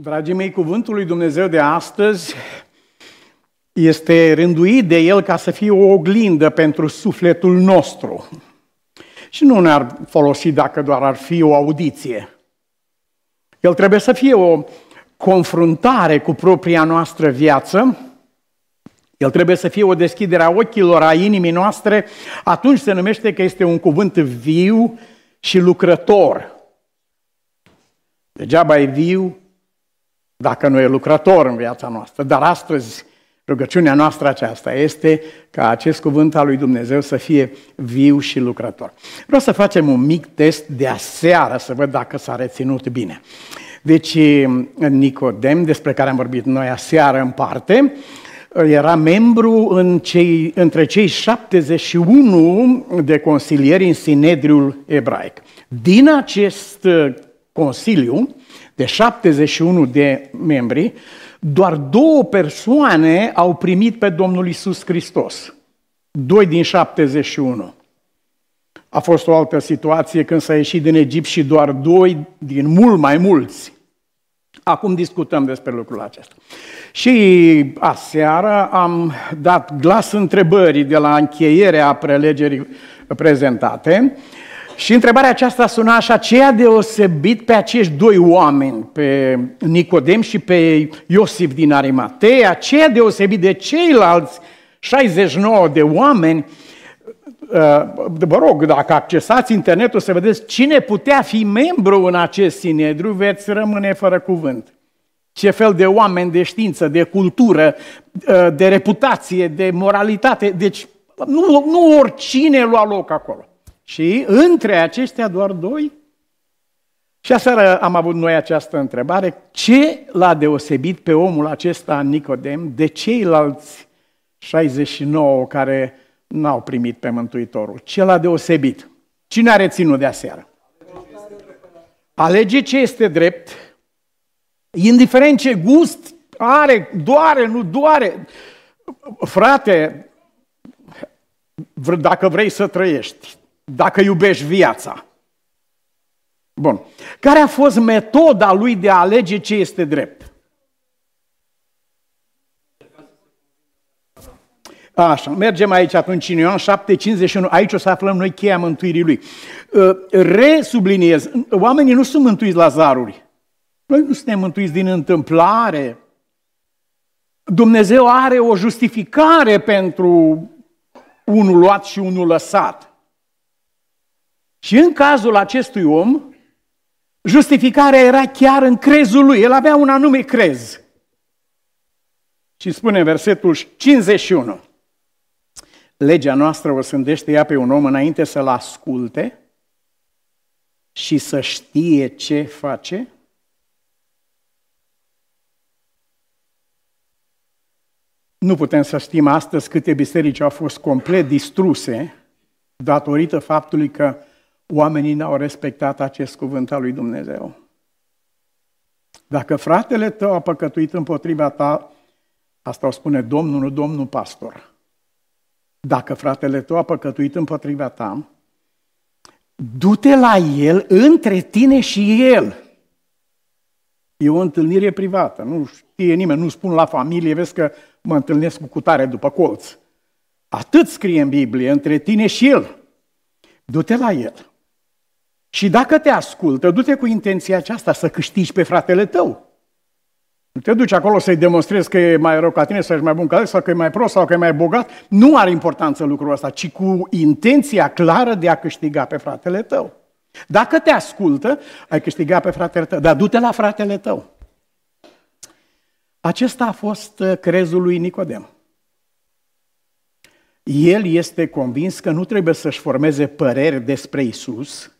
Dragii mei, cuvântul lui Dumnezeu de astăzi este rânduit de el ca să fie o oglindă pentru sufletul nostru. Și nu ne-ar folosi dacă doar ar fi o audiție. El trebuie să fie o confruntare cu propria noastră viață, el trebuie să fie o deschidere a ochilor, a inimii noastre, atunci se numește că este un cuvânt viu și lucrător. Degeaba e viu dacă nu e lucrător în viața noastră. Dar astăzi rugăciunea noastră aceasta este ca acest cuvânt al lui Dumnezeu să fie viu și lucrător. Vreau să facem un mic test de aseară să văd dacă s-a reținut bine. Deci Nicodem, despre care am vorbit noi aseară în parte, era membru în cei, între cei 71 de consilieri în Sinedriul ebraic. Din acest uh, consiliu de 71 de membri, doar două persoane au primit pe Domnul Isus Hristos. Doi din 71. A fost o altă situație când s-a ieșit din Egipt și doar doi din mult mai mulți. Acum discutăm despre lucrul acesta. Și aseară am dat glas întrebării de la încheierea prelegerii prezentate și întrebarea aceasta suna așa, ce a deosebit pe acești doi oameni, pe Nicodem și pe Iosif din Arimatea, ce a deosebit de ceilalți 69 de oameni? Uh, vă rog, dacă accesați internetul să vedeți cine putea fi membru în acest sinedru, veți rămâne fără cuvânt. Ce fel de oameni de știință, de cultură, uh, de reputație, de moralitate. Deci nu, nu oricine lua loc acolo. Și între aceștia doar doi? Și aseară am avut noi această întrebare. Ce l-a deosebit pe omul acesta, Nicodem, de ceilalți 69 care n-au primit pe Mântuitorul? Ce l-a deosebit? Cine a reținut de aseară? Alege ce este drept, indiferent ce gust are, doare, nu doare. Frate, dacă vrei să trăiești, dacă iubești viața. Bun. Care a fost metoda lui de a alege ce este drept? Așa, mergem aici atunci în Ioan 7,51, aici o să aflăm noi cheia mântuirii lui. Ă, resubliniez, oamenii nu sunt mântuiți la zaruri. Noi nu suntem mântuiți din întâmplare. Dumnezeu are o justificare pentru unul luat și unul lăsat. Și în cazul acestui om, justificarea era chiar în crezul lui. El avea un anume crez. Și spune versetul 51. Legea noastră o sândește ea pe un om înainte să-l asculte și să știe ce face? Nu putem să știm astăzi câte biserici au fost complet distruse datorită faptului că oamenii n-au respectat acest cuvânt al lui Dumnezeu. Dacă fratele tău a păcătuit împotriva ta, asta o spune Domnul, nu Domnul pastor. Dacă fratele tău a păcătuit împotriva ta, du-te la el între tine și el. E o întâlnire privată, nu știe nimeni, nu spun la familie, vezi că mă întâlnesc cu cutare după colț. Atât scrie în Biblie, între tine și el. Du-te la el. Și dacă te ascultă, du-te cu intenția aceasta să câștigi pe fratele tău. Nu te duci acolo să-i demonstrezi că e mai rău ca tine, sau ești mai bun ca el, sau că e mai prost, sau că e mai bogat. Nu are importanță lucrul ăsta, ci cu intenția clară de a câștiga pe fratele tău. Dacă te ascultă, ai câștigat pe fratele tău, dar du-te la fratele tău. Acesta a fost uh, crezul lui Nicodem. El este convins că nu trebuie să-și formeze păreri despre Isus,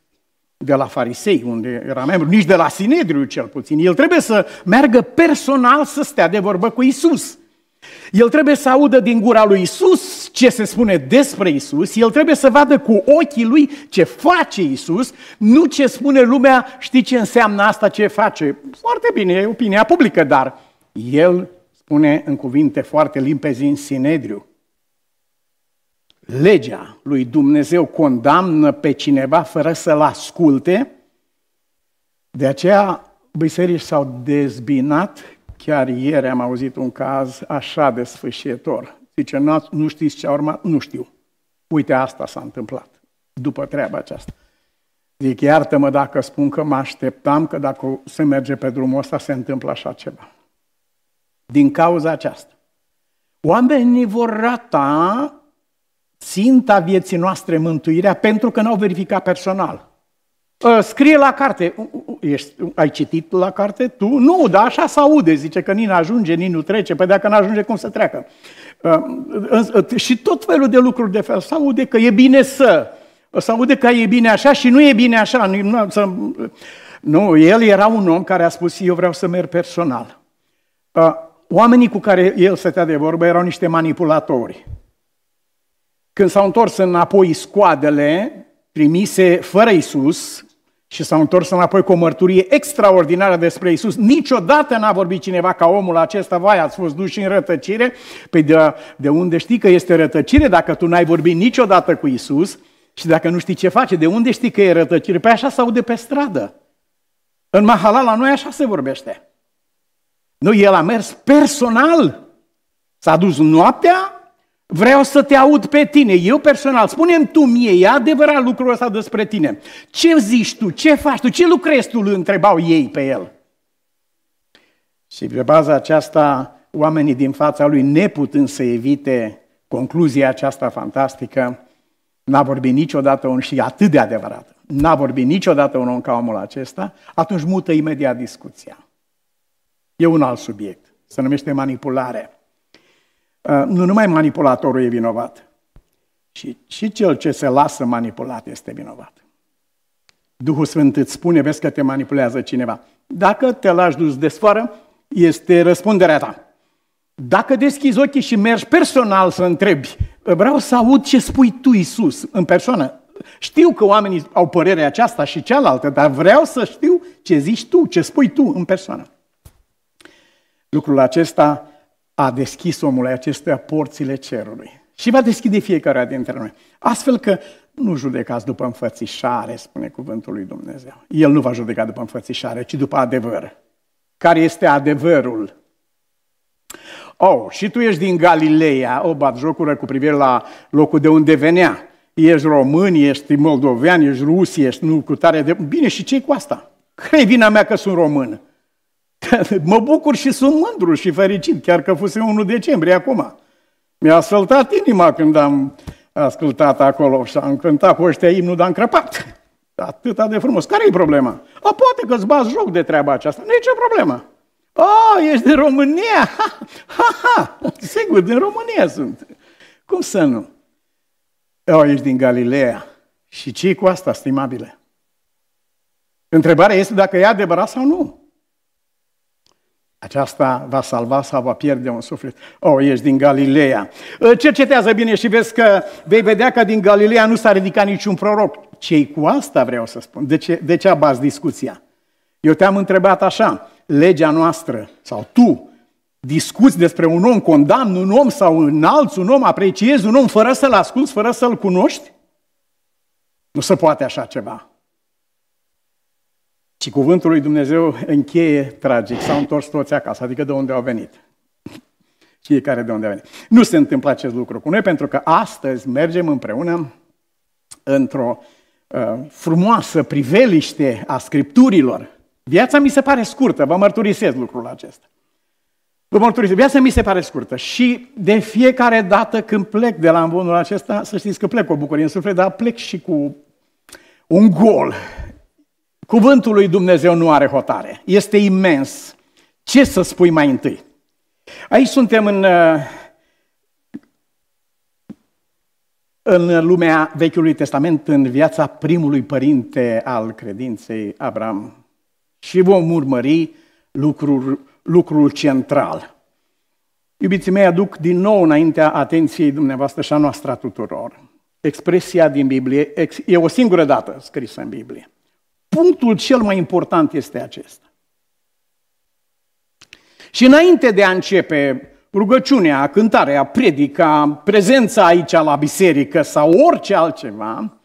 de la farisei, unde era membru, nici de la Sinedriu cel puțin. El trebuie să meargă personal să stea de vorbă cu Isus. El trebuie să audă din gura lui Isus ce se spune despre Isus, el trebuie să vadă cu ochii lui ce face Isus, nu ce spune lumea, știi ce înseamnă asta, ce face. Foarte bine, e opinia publică, dar el spune în cuvinte foarte limpezi în Sinedriu, legea lui Dumnezeu condamnă pe cineva fără să-l asculte, de aceea biserici s-au dezbinat. Chiar ieri am auzit un caz așa de sfârșitor. Zice, nu, nu știți ce a urmat? Nu știu. Uite, asta s-a întâmplat după treaba aceasta. Zic, iartă-mă dacă spun că mă așteptam că dacă se merge pe drumul ăsta se întâmplă așa ceva. Din cauza aceasta. Oamenii vor rata ținta vieții noastre mântuirea pentru că n-au verificat personal. Uh, scrie la carte. Ești, ai citit la carte? Tu? Nu, dar așa se aude. Zice că nici nu ajunge, nici nu trece. Păi dacă nu ajunge, cum să treacă? Uh, uh, și tot felul de lucruri de fel. Se aude că e bine să. Se aude că e bine așa și nu e bine așa. Nu, să... nu, el era un om care a spus, eu vreau să merg personal. Oamenii cu care el stătea de vorbă erau niște manipulatori. Când s-au întors înapoi scoadele primise fără Isus și s-au întors înapoi cu o mărturie extraordinară despre Isus, niciodată n-a vorbit cineva ca omul acesta, vai, ați fost duși în rătăcire, păi de, de unde știi că este rătăcire dacă tu n-ai vorbit niciodată cu Isus și dacă nu știi ce face, de unde știi că e rătăcire? Păi așa se aude pe stradă. În Mahala la noi așa se vorbește. Nu, el a mers personal. S-a dus noaptea Vreau să te aud pe tine, eu personal. Spune-mi tu mie, e adevărat lucrul ăsta despre tine. Ce zici tu, ce faci tu, ce lucrezi tu, îl întrebau ei pe el. Și pe baza aceasta, oamenii din fața lui, neputând să evite concluzia aceasta fantastică, n-a vorbit niciodată un și atât de adevărat, n-a vorbit niciodată un om ca omul acesta, atunci mută imediat discuția. E un alt subiect, se numește manipulare. Uh, nu numai manipulatorul e vinovat, ci și cel ce se lasă manipulat este vinovat. Duhul Sfânt îți spune, vezi că te manipulează cineva. Dacă te lași dus de sfoară, este răspunderea ta. Dacă deschizi ochii și mergi personal să întrebi, vreau să aud ce spui tu, Isus, în persoană. Știu că oamenii au părerea aceasta și cealaltă, dar vreau să știu ce zici tu, ce spui tu în persoană. Lucrul acesta a deschis omului acestea porțile cerului. Și va deschide fiecare dintre noi. Astfel că nu judecați după înfățișare, spune cuvântul lui Dumnezeu. El nu va judeca după înfățișare, ci după adevăr. Care este adevărul? Oh, și tu ești din Galileea, o oh, bat jocură cu privire la locul de unde venea. Ești român, ești moldovean, ești rus, ești nu cu tare de... Bine, și ce cu asta? Crei vina mea că sunt român. mă bucur și sunt mândru și fericit, chiar că fuse 1 decembrie acum. Mi-a săltat inima când am ascultat acolo și am cântat cu ăștia imnul, dar am crăpat. Atâta de frumos. Care-i problema? A, poate că-ți bați joc de treaba aceasta. Nu e nicio problemă. A, ești din România? Ha, ha, ha. Sigur, din România sunt. Cum să nu? O, ești din Galileea. Și ce cu asta, stimabile? Întrebarea este dacă e adevărat sau nu. Aceasta va salva sau va pierde un suflet. Oh, ești din Galileea. Cercetează bine și vezi că vei vedea că din Galileea nu s-a ridicat niciun proroc. Cei cu asta vreau să spun? De ce, de ce abați discuția? Eu te-am întrebat așa, legea noastră sau tu discuți despre un om, condamn un om sau înalți un om, apreciezi un om fără să-l asculți, fără să-l cunoști? Nu se poate așa ceva. Și cuvântul lui Dumnezeu încheie tragic. S-au întors toți acasă, adică de unde au venit. Fiecare de unde a venit. Nu se întâmplă acest lucru cu noi, pentru că astăzi mergem împreună într-o uh, frumoasă priveliște a Scripturilor. Viața mi se pare scurtă, vă mărturisesc lucrul acesta. Vă mărturisesc, viața mi se pare scurtă și de fiecare dată când plec de la învonul acesta, să știți că plec cu o bucurie în suflet, dar plec și cu un gol Cuvântul lui Dumnezeu nu are hotare. Este imens. Ce să spui mai întâi? Aici suntem în, uh, în lumea Vechiului Testament, în viața primului părinte al credinței, Abraham. Și vom urmări lucrul, lucrul central. Iubiții mei, aduc din nou înaintea atenției dumneavoastră și a noastră a tuturor. Expresia din Biblie e o singură dată scrisă în Biblie. Punctul cel mai important este acesta. Și înainte de a începe rugăciunea, cântarea, predica, prezența aici la biserică sau orice altceva,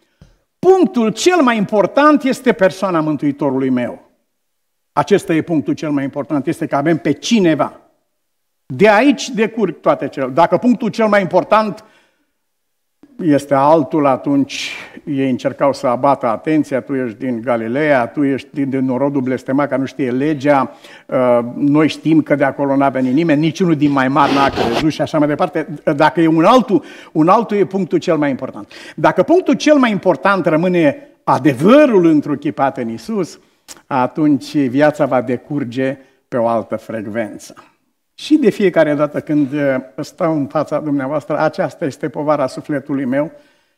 punctul cel mai important este persoana Mântuitorului meu. Acesta e punctul cel mai important, este că avem pe cineva. De aici decurg toate cele. Dacă punctul cel mai important este altul, atunci ei încercau să abată atenția, tu ești din Galileea, tu ești din norodul blestemat că nu știe legea, uh, noi știm că de acolo n-a venit nimeni, niciunul din mai mari n-a crezut și așa mai departe. Dacă e un altul, un altul e punctul cel mai important. Dacă punctul cel mai important rămâne adevărul întruchipat în Isus, atunci viața va decurge pe o altă frecvență. Și de fiecare dată când uh, stau în fața dumneavoastră, aceasta este povara sufletului meu,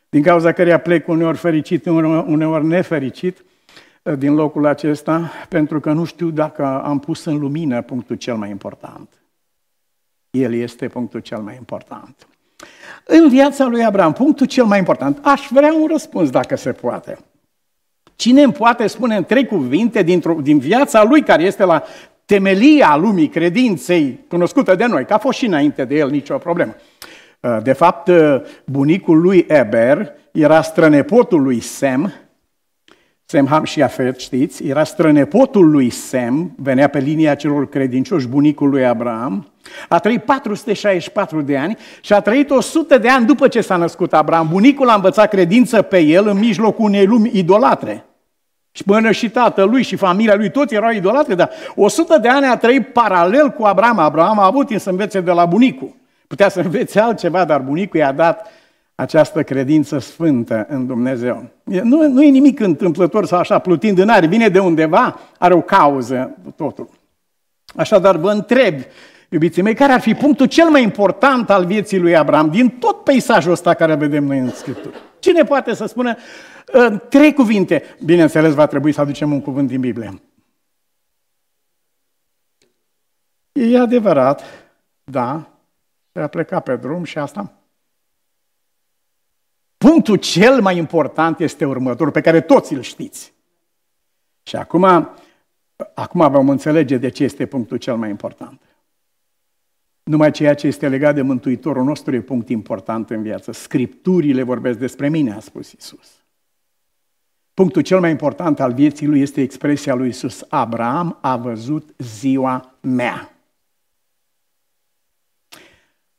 din cauza căreia plec uneori fericit, uneori nefericit uh, din locul acesta, pentru că nu știu dacă am pus în lumină punctul cel mai important. El este punctul cel mai important. În viața lui Abraham, punctul cel mai important, aș vrea un răspuns dacă se poate. Cine îmi poate spune în trei cuvinte din viața lui care este la temelia lumii credinței cunoscută de noi, că a fost și înainte de el nicio problemă. Uh, de fapt, uh, bunicul lui Eber era strănepotul lui Sem, Sem Ham și Afet, știți, era strănepotul lui Sem, venea pe linia celor credincioși, bunicul lui Abraham, a trăit 464 de ani și a trăit 100 de ani după ce s-a născut Abraham. Bunicul a învățat credință pe el în mijlocul unei lumi idolatre. Și până și tatălui și familia lui, toți erau idolatri, dar 100 de ani a trăit paralel cu Abraham. Abraham a avut timp să învețe de la bunicu. Putea să învețe altceva, dar bunicul i-a dat această credință sfântă în Dumnezeu. Nu, nu e nimic întâmplător sau așa, plutind în aer, vine de undeva, are o cauză totul. Așadar, vă întreb, iubiții mei, care ar fi punctul cel mai important al vieții lui Abraham, din tot peisajul ăsta care vedem noi în Scriptură. Cine poate să spună în uh, trei cuvinte? Bineînțeles, va trebui să aducem un cuvânt din Biblie. E adevărat, da, a plecat pe drum și asta. Punctul cel mai important este următorul, pe care toți îl știți. Și acum, acum vom înțelege de ce este punctul cel mai important. Numai ceea ce este legat de Mântuitorul nostru e punct important în viață. Scripturile vorbesc despre mine, a spus Isus. Punctul cel mai important al vieții lui este expresia lui Isus. Abraham a văzut ziua mea.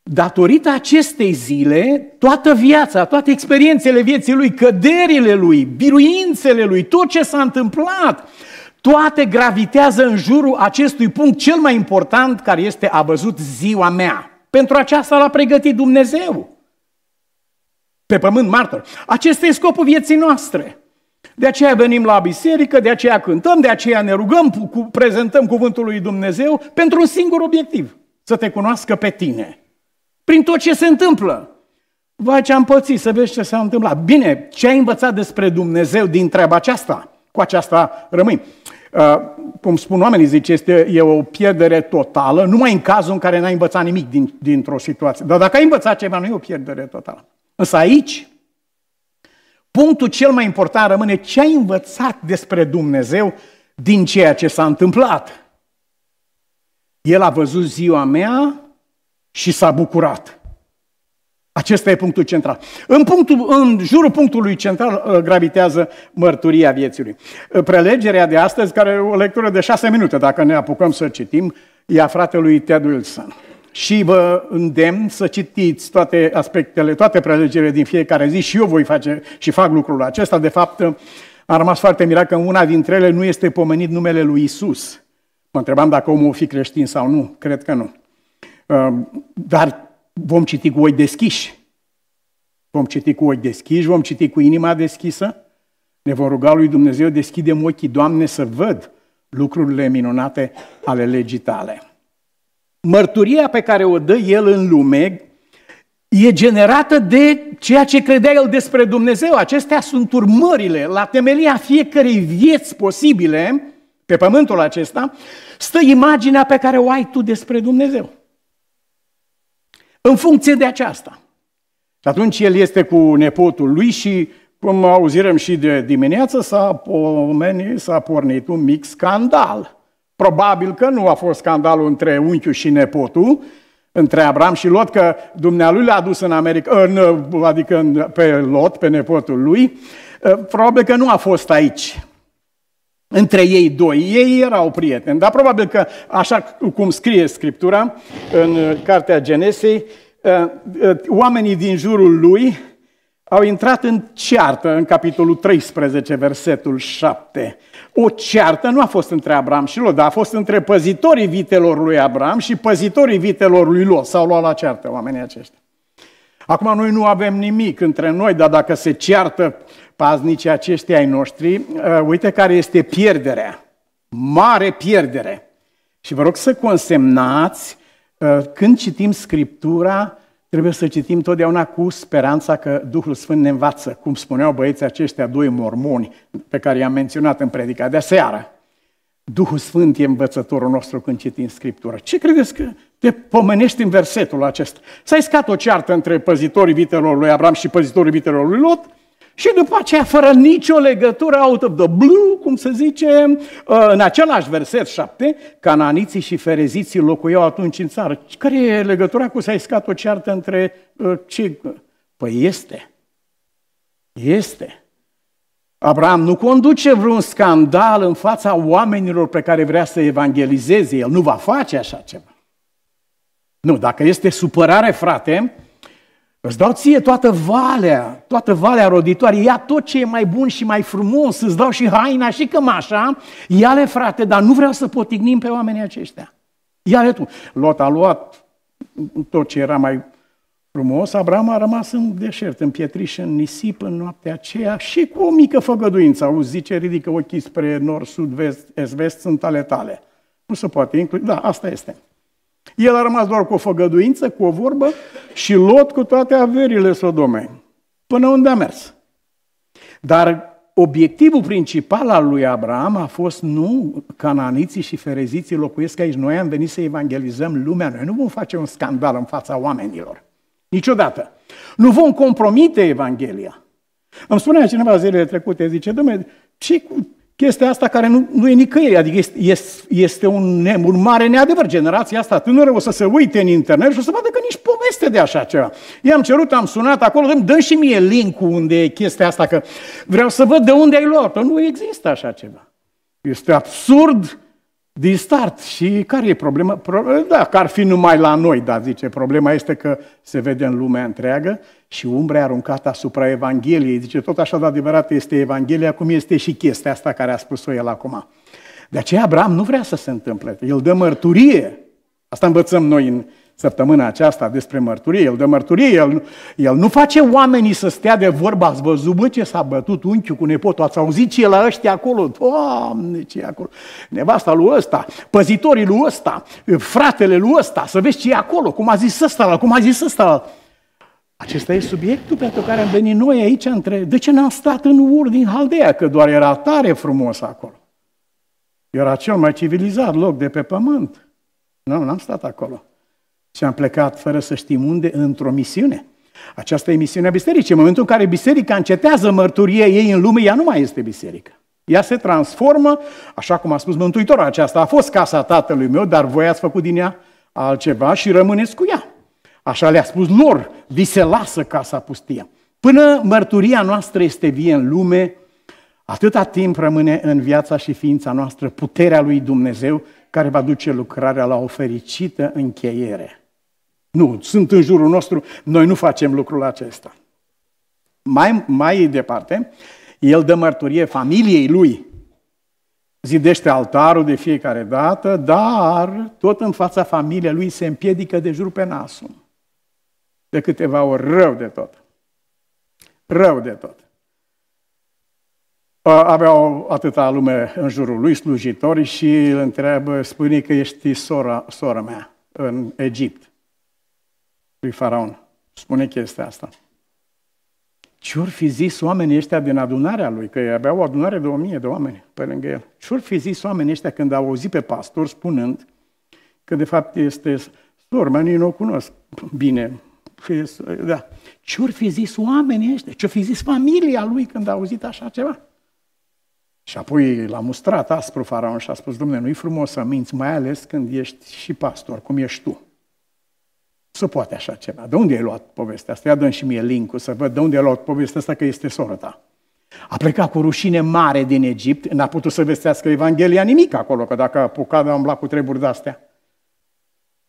Datorită acestei zile, toată viața, toate experiențele vieții lui, căderile lui, biruințele lui, tot ce s-a întâmplat, toate gravitează în jurul acestui punct cel mai important care este a văzut ziua mea. Pentru aceasta l-a pregătit Dumnezeu. Pe pământ martor. Acesta e scopul vieții noastre. De aceea venim la biserică, de aceea cântăm, de aceea ne rugăm, cu, prezentăm cuvântul lui Dumnezeu pentru un singur obiectiv. Să te cunoască pe tine. Prin tot ce se întâmplă. vă ce am pățit, să vezi ce s-a întâmplat. Bine, ce ai învățat despre Dumnezeu din treaba aceasta? Cu aceasta rămâi. Uh, cum spun oamenii, zice, este, e o pierdere totală, numai în cazul în care n-ai învățat nimic din, dintr-o situație. Dar dacă ai învățat ceva, nu e o pierdere totală. Însă aici, punctul cel mai important rămâne ce ai învățat despre Dumnezeu din ceea ce s-a întâmplat. El a văzut ziua mea și s-a bucurat. Acesta e punctul central. În, punctul, în jurul punctului central uh, gravitează mărturia vieții. Uh, prelegerea de astăzi, care e o lectură de șase minute, dacă ne apucăm să citim, e a fratelui Ted Wilson. Și vă îndemn să citiți toate aspectele, toate prelegerile din fiecare zi și eu voi face și fac lucrul acesta. De fapt, uh, am rămas foarte mirat că în una dintre ele nu este pomenit numele lui Isus. Mă întrebam dacă omul o fi creștin sau nu. Cred că nu. Dar vom citi cu ochi deschiși. Vom citi cu ochi deschiși, vom citi cu inima deschisă, ne vom ruga lui Dumnezeu, deschidem ochii, Doamne, să văd lucrurile minunate ale legii tale. Mărturia pe care o dă el în lume e generată de ceea ce credea el despre Dumnezeu. Acestea sunt urmările la temelia fiecărei vieți posibile pe pământul acesta, stă imaginea pe care o ai tu despre Dumnezeu în funcție de aceasta. Și atunci el este cu nepotul lui și, cum auzirăm și de dimineață, s-a, s-a pornit un mic scandal. Probabil că nu a fost scandalul între unchiul și nepotul, între Abraham și Lot, că dumnealui l-a dus în America, în, adică pe Lot, pe nepotul lui, eh, probabil că nu a fost aici între ei doi. Ei erau prieteni, dar probabil că, așa cum scrie Scriptura în uh, Cartea Genesei, uh, uh, oamenii din jurul lui au intrat în ceartă în capitolul 13, versetul 7. O ceartă nu a fost între Abraham și Lot, dar a fost între păzitorii vitelor lui Abraham și păzitorii vitelor lui Lot. S-au luat la ceartă oamenii aceștia. Acum noi nu avem nimic între noi, dar dacă se ceartă paznicii aceștia ai noștri, uh, uite care este pierderea. Mare pierdere. Și vă rog să consemnați, uh, când citim Scriptura, trebuie să citim totdeauna cu speranța că Duhul Sfânt ne învață, cum spuneau băieții aceștia doi mormoni pe care i-am menționat în predica de seară. Duhul Sfânt e învățătorul nostru când citim Scriptura. Ce credeți că te pomenești în versetul acesta? S-a iscat o ceartă între păzitorii vitelor lui Abraham și păzitorii vitelor lui Lot și după aceea, fără nicio legătură, out of the blue, cum se zice, uh, în același verset 7, cananiții și fereziții locuiau atunci în țară. Care e legătura cu s-a iscat o ceartă între uh, ce? Păi este. Este. Abraham nu conduce vreun scandal în fața oamenilor pe care vrea să evangelizeze. El nu va face așa ceva. Nu, dacă este supărare, frate, îți dau ție toată valea, toată valea roditoare, ia tot ce e mai bun și mai frumos, îți dau și haina și cămașa, ia-le, frate, dar nu vreau să potignim pe oamenii aceștia. Ia-le tu. Lot a luat tot ce era mai frumos, Abraham a rămas în deșert, în pietriș, în nisip, în noaptea aceea și cu o mică făgăduință. Auzi, zice, ridică ochii spre nord, sud, vest, est, vest, sunt ale tale. Nu se poate, inclusiv, da, asta este. El a rămas doar cu o făgăduință, cu o vorbă și lot cu toate averile Sodomei. Până unde a mers. Dar obiectivul principal al lui Abraham a fost nu cananiții și fereziții locuiesc aici, noi am venit să evangelizăm lumea, noi nu vom face un scandal în fața oamenilor. Niciodată. Nu vom compromite Evanghelia. Îmi spunea cineva zilele trecute, zice, domnule, ce cu chestia asta care nu, nu e nicăieri? Adică este, este un, un mare neadevăr. Generația asta tânără o să se uite în internet și o să vadă că nici poveste de așa ceva. I-am cerut, am sunat acolo, dăm, dă și mie link-ul unde e chestia asta, că vreau să văd de unde ai luat-o. Nu există așa ceva. Este absurd din start. Și care e problema? Pro- da, că ar fi numai la noi, dar zice, problema este că se vede în lumea întreagă și umbra aruncată asupra Evangheliei. Zice, tot așa de adevărat este Evanghelia, cum este și chestia asta care a spus-o el acum. De aceea Abraham nu vrea să se întâmple. El dă mărturie. Asta învățăm noi în săptămâna aceasta despre mărturie. El dă mărturie, el, el nu face oamenii să stea de vorba. Ați văzut, bă, ce s-a bătut unchiul cu nepotul, ați auzit ce la ăștia acolo? Doamne, ce acolo? Nevasta lui ăsta, păzitorii lui ăsta, fratele lui ăsta, să vezi ce e acolo, cum a zis ăsta, cum a zis ăsta. Acesta e subiectul pentru care am venit noi aici între... De ce n-am stat în Ur din Haldea? Că doar era tare frumos acolo. Era cel mai civilizat loc de pe pământ. Nu, n-am stat acolo. Și am plecat fără să știm unde, într-o misiune. Aceasta e misiunea bisericii. În momentul în care biserica încetează mărturie ei în lume, ea nu mai este biserică. Ea se transformă, așa cum a spus Mântuitorul, aceasta a fost casa tatălui meu, dar voi ați făcut din ea altceva și rămâneți cu ea. Așa le-a spus lor: vi se lasă casa pustie. Până mărturia noastră este vie în lume, atâta timp rămâne în viața și ființa noastră puterea lui Dumnezeu care va duce lucrarea la o fericită încheiere. Nu, sunt în jurul nostru, noi nu facem lucrul acesta. Mai, mai departe, el dă mărturie familiei lui, zidește altarul de fiecare dată, dar tot în fața familiei lui se împiedică de jur pe nasul. De câteva ori, rău de tot. Rău de tot. Aveau atâta lume în jurul lui, slujitori, și îl întreabă, spune că ești sora, sora mea în Egipt lui Faraon. Spune chestia asta. ce ori fi zis oamenii ăștia din adunarea lui? Că avea o adunare de o mie de oameni pe lângă el. ce ori fi zis oamenii ăștia când au auzit pe pastor spunând că de fapt este sormanii nu o cunosc bine. Da. ce ori fi zis oamenii ăștia? ce ori fi zis familia lui când a auzit așa ceva? Și apoi l-a mustrat aspru faraon și a spus, domnule, nu-i frumos să minți, mai ales când ești și pastor, cum ești tu. Să poate așa ceva. De unde ai luat povestea asta? Ia dă și mie link să văd de unde ai luat povestea asta că este sora ta. A plecat cu rușine mare din Egipt, n-a putut să vestească Evanghelia nimic acolo, că dacă a apucat, am luat cu treburi de-astea.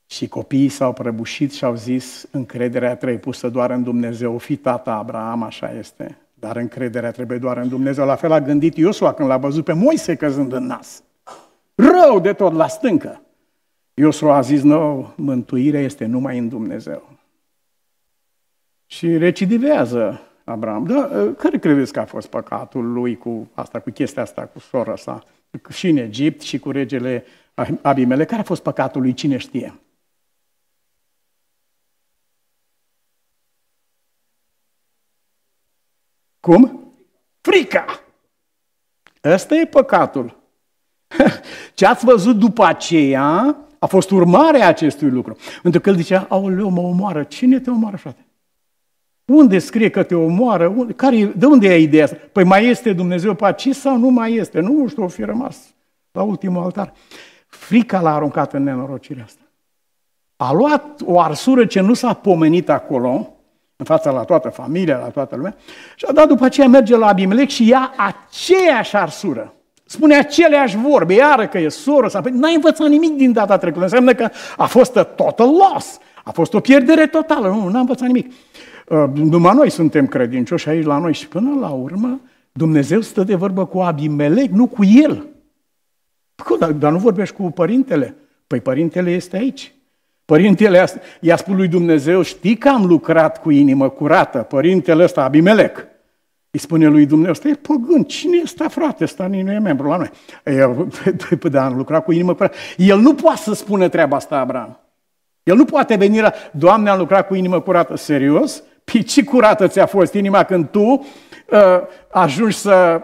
Și copiii s-au prăbușit și au zis, încrederea trebuie pusă doar în Dumnezeu, fi tata Abraham, așa este. Dar încrederea trebuie doar în Dumnezeu. La fel a gândit Iosua când l-a văzut pe Moise căzând în nas. Rău de tot la stâncă. Iosru a zis, nu, mântuirea este numai în Dumnezeu. Și recidivează Abraham. Da, care credeți că a fost păcatul lui cu asta, cu chestia asta, cu sora sa? Și în Egipt și cu regele Abimele. Care a fost păcatul lui? Cine știe? Cum? Frica! Ăsta e păcatul. Ce ați văzut după aceea a fost urmarea acestui lucru. Pentru că el zicea, aoleu, mă omoară. Cine te omoară, frate? Unde scrie că te omoară? care, de unde e ideea asta? Păi mai este Dumnezeu pe aici sau nu mai este? Nu știu, o fi rămas la ultimul altar. Frica l-a aruncat în nenorocirea asta. A luat o arsură ce nu s-a pomenit acolo, în fața la toată familia, la toată lumea, și a dat după aceea merge la Abimelec și ia aceeași arsură. Spune aceleași vorbe, iară că e soră, sau... Păi n-ai învățat nimic din data trecută. Înseamnă că a fost a total loss, a fost o pierdere totală, nu, n-am învățat nimic. Uh, numai noi suntem credincioși aici la noi și până la urmă Dumnezeu stă de vorbă cu Abimelec, nu cu el. Păi, dar, dar nu vorbești cu părintele? Păi părintele este aici. Părintele i-a spus lui Dumnezeu, știi că am lucrat cu inimă curată, părintele ăsta, Abimelec. Îi spune lui Dumnezeu, ăsta e păgân, cine e ăsta, frate? Ăsta nu e membru la noi. El, pe de am lucrat cu inimă curată. El nu poate să spună treaba asta, Abraham. El nu poate veni la, Doamne, am lucrat cu inimă curată, serios? ce curată ți-a fost inima când tu uh, ajungi să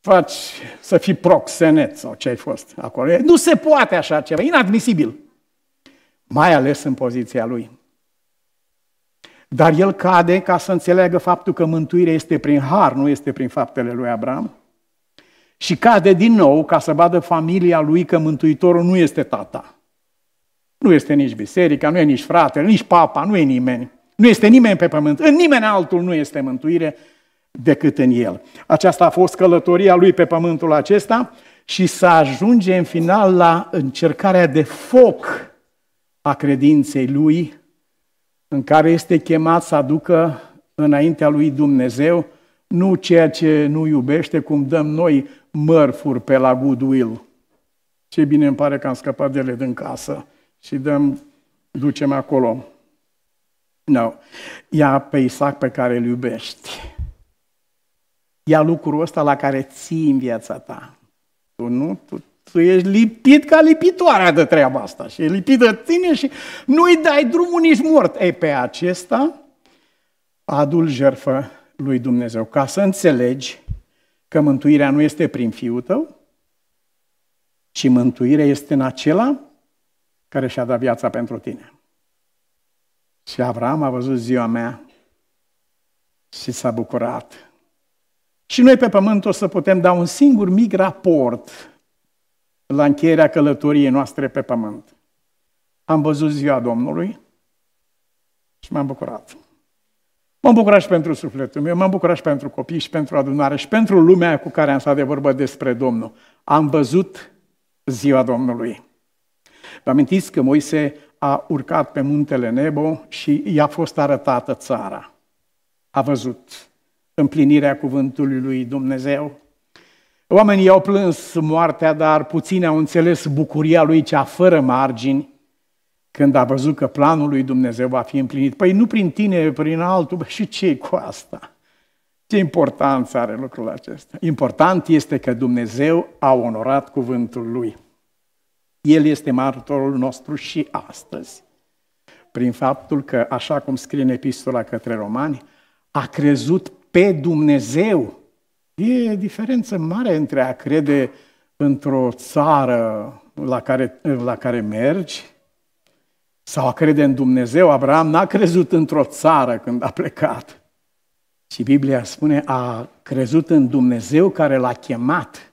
faci, să fii proxenet sau ce ai fost acolo. Nu se poate așa ceva, inadmisibil. Mai ales în poziția lui. Dar el cade ca să înțeleagă faptul că mântuirea este prin har, nu este prin faptele lui Abraham. Și cade din nou ca să vadă familia lui că Mântuitorul nu este tata. Nu este nici biserica, nu e nici fratele, nici papa, nu e nimeni. Nu este nimeni pe pământ. În nimeni altul nu este mântuire decât în el. Aceasta a fost călătoria lui pe pământul acesta și să ajunge în final la încercarea de foc a credinței lui în care este chemat să aducă înaintea lui Dumnezeu nu ceea ce nu iubește, cum dăm noi mărfuri pe la goodwill. Ce bine îmi pare că am scăpat de ele din casă și dăm, ducem acolo. No. Ia pe Isaac pe care îl iubești. Ia lucrul ăsta la care ții în viața ta. Tu nu, tu tu ești lipit ca lipitoarea de treaba asta și e lipită tine și nu-i dai drumul nici mort. Ei, pe acesta adul jerfă lui Dumnezeu, ca să înțelegi că mântuirea nu este prin fiul tău, ci mântuirea este în acela care și-a dat viața pentru tine. Și Avram a văzut ziua mea și s-a bucurat. Și noi pe pământ o să putem da un singur mic raport la încheierea călătoriei noastre pe pământ. Am văzut ziua Domnului și m-am bucurat. M-am bucurat și pentru sufletul meu, m-am bucurat și pentru copii și pentru adunare și pentru lumea cu care am stat de vorbă despre Domnul. Am văzut ziua Domnului. Vă amintiți că Moise a urcat pe muntele Nebo și i-a fost arătată țara. A văzut împlinirea cuvântului lui Dumnezeu, Oamenii au plâns moartea, dar puțini au înțeles bucuria lui cea fără margini când a văzut că planul lui Dumnezeu va fi împlinit. Păi nu prin tine, prin altul, bă, și ce cu asta? Ce importanță are lucrul acesta? Important este că Dumnezeu a onorat cuvântul lui. El este martorul nostru și astăzi. Prin faptul că, așa cum scrie în epistola către romani, a crezut pe Dumnezeu E diferență mare între a crede într-o țară la care, la care mergi sau a crede în Dumnezeu. Abraham n-a crezut într-o țară când a plecat. Și Biblia spune, a crezut în Dumnezeu care l-a chemat.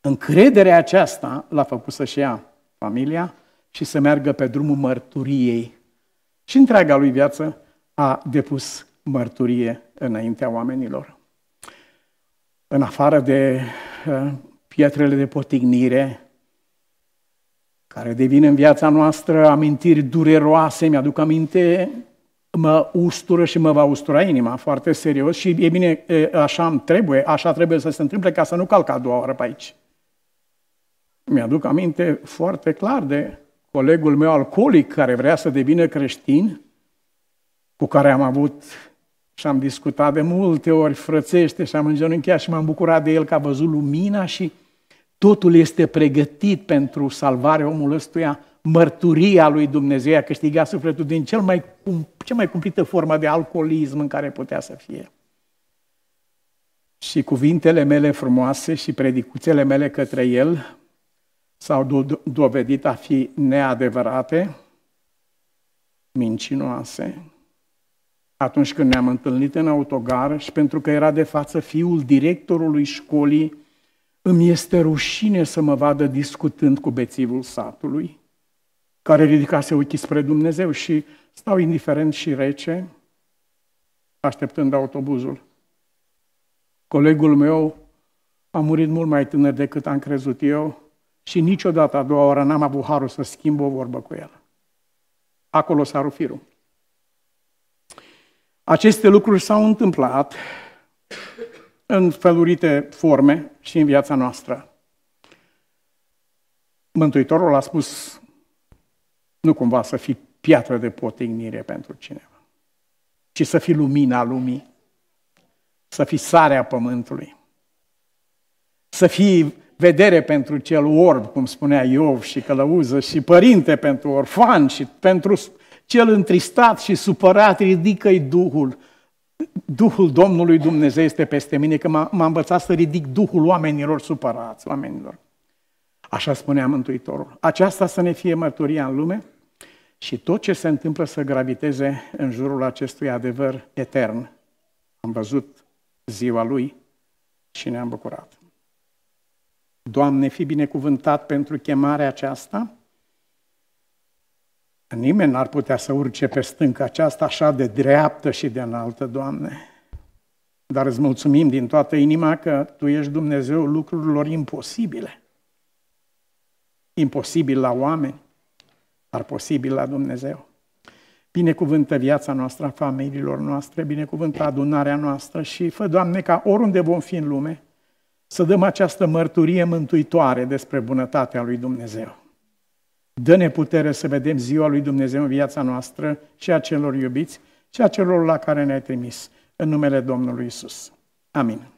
Încrederea aceasta l-a făcut să-și ia familia și să meargă pe drumul mărturiei. Și întreaga lui viață a depus mărturie înaintea oamenilor. În afară de uh, pietrele de potignire, care devin în viața noastră amintiri dureroase, mi-aduc aminte, mă ustură și mă va ustura inima foarte serios și e bine, așa îmi trebuie, așa trebuie să se întâmple ca să nu calc a doua oară pe aici. Mi-aduc aminte foarte clar de colegul meu alcoolic care vrea să devină creștin, cu care am avut și am discutat de multe ori frățește și am îngenunchiat și m-am bucurat de el că a văzut lumina și totul este pregătit pentru salvarea omului ăstuia, mărturia lui Dumnezeu a câștigat sufletul din cel mai, cea mai cumplită formă de alcoolism în care putea să fie. Și cuvintele mele frumoase și predicuțele mele către el s-au dovedit a fi neadevărate, mincinoase, atunci când ne-am întâlnit în autogară și pentru că era de față fiul directorului școlii, îmi este rușine să mă vadă discutând cu bețivul satului, care ridicase ochii spre Dumnezeu și stau indiferent și rece, așteptând autobuzul. Colegul meu a murit mult mai tânăr decât am crezut eu și niciodată a doua oară n-am avut harul să schimb o vorbă cu el. Acolo s-a rufirul. Aceste lucruri s-au întâmplat în felurite forme și în viața noastră. Mântuitorul a spus, nu cumva să fii piatră de potignire pentru cineva, ci să fii lumina lumii, să fii sarea pământului, să fii vedere pentru cel orb, cum spunea Iov, și călăuză, și părinte pentru orfan, și pentru cel întristat și supărat ridică-i Duhul. Duhul Domnului Dumnezeu este peste mine, că m-a, învățat să ridic Duhul oamenilor supărați, oamenilor. Așa spunea Mântuitorul. Aceasta să ne fie mărturia în lume și tot ce se întâmplă să graviteze în jurul acestui adevăr etern. Am văzut ziua lui și ne-am bucurat. Doamne, fi binecuvântat pentru chemarea aceasta Nimeni n-ar putea să urce pe stânca aceasta așa de dreaptă și de înaltă, Doamne. Dar îți mulțumim din toată inima că Tu ești Dumnezeu lucrurilor imposibile. Imposibil la oameni, dar posibil la Dumnezeu. Binecuvântă viața noastră, familiilor noastre, binecuvântă adunarea noastră și fă, Doamne, ca oriunde vom fi în lume, să dăm această mărturie mântuitoare despre bunătatea lui Dumnezeu. Dă-ne putere să vedem ziua lui Dumnezeu în viața noastră și a celor iubiți și a celor la care ne-ai trimis. În numele Domnului Isus. Amin.